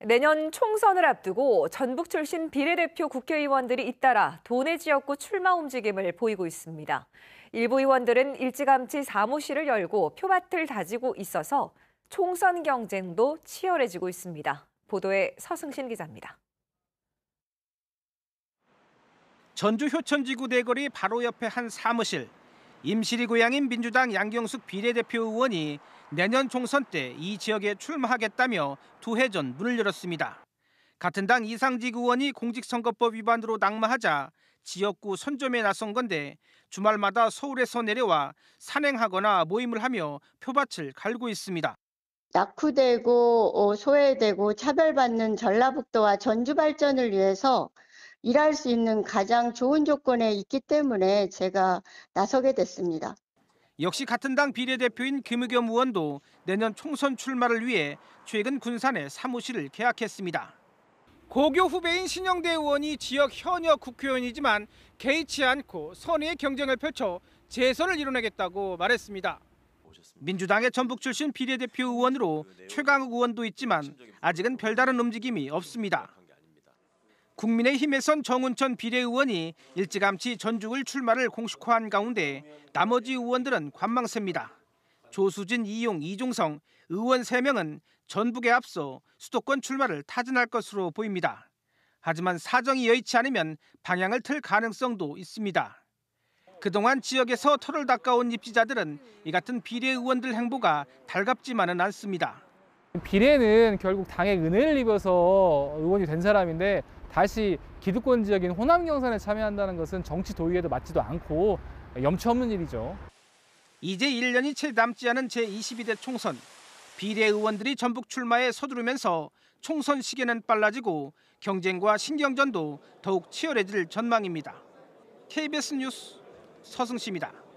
내년 총선을 앞두고 전북 출신 비례대표 국회의원들이 잇따라 도내 지역구 출마 움직임을 보이고 있습니다. 일부 의원들은 일찌감치 사무실을 열고 표밭을 다지고 있어서 총선 경쟁도 치열해지고 있습니다. 보도에 서승신 기자입니다. 전주 효천지구 대거리 바로 옆에 한 사무실. 임실이 고향인 민주당 양경숙 비례대표 의원이 내년 총선 때 이 지역에 출마하겠다며 두 해 전 문을 열었습니다. 같은 당 이상직 의원이 공직선거법 위반으로 낙마하자 지역구 선점에 나선 건데 주말마다 서울에서 내려와 산행하거나 모임을 하며 표밭을 갈고 있습니다. 낙후되고 어, 소외되고 차별받는 전라북도와 전주 발전을 위해서 일할 수 있는 가장 좋은 조건에 있기 때문에 제가 나서게 됐습니다. 역시 같은 당 비례대표인 김의겸 의원도 내년 총선 출마를 위해 최근 군산에 사무실을 계약했습니다. 고교 후배인 신영대 의원이 지역 현역 국회의원이지만 개의치 않고 선의의 경쟁을 펼쳐 재선을 이뤄내겠다고 말했습니다. 민주당의 전북 출신 비례대표 의원으로 최강욱 의원도 있지만 아직은 별다른 움직임이 없습니다. 국민의힘에선 정운천 비례의원이 일찌감치 전죽을 출마를 공식화한 가운데 나머지 의원들은 관망세입니다. 조수진, 이용, 이종성 의원 3명은 전북에 앞서 수도권 출마를 타진할 것으로 보입니다. 하지만 사정이 여의치 않으면 방향을 틀 가능성도 있습니다. 그동안 지역에서 털을 닦아온 입지자들은 이 같은 비례의원들 행보가 달갑지만은 않습니다. 비례는 결국 당의 은혜를 입어서 의원이 된 사람인데 다시 기득권 지역인 호남 경선에 참여한다는 것은 정치 도의에도 맞지도 않고 염치 없는 일이죠. 이제 1년이 채 남지 않은 제22대 총선. 비례 의원들이 전북 출마에 서두르면서 총선 시기는 빨라지고 경쟁과 신경전도 더욱 치열해질 전망입니다. KBS 뉴스 서승씨입니다.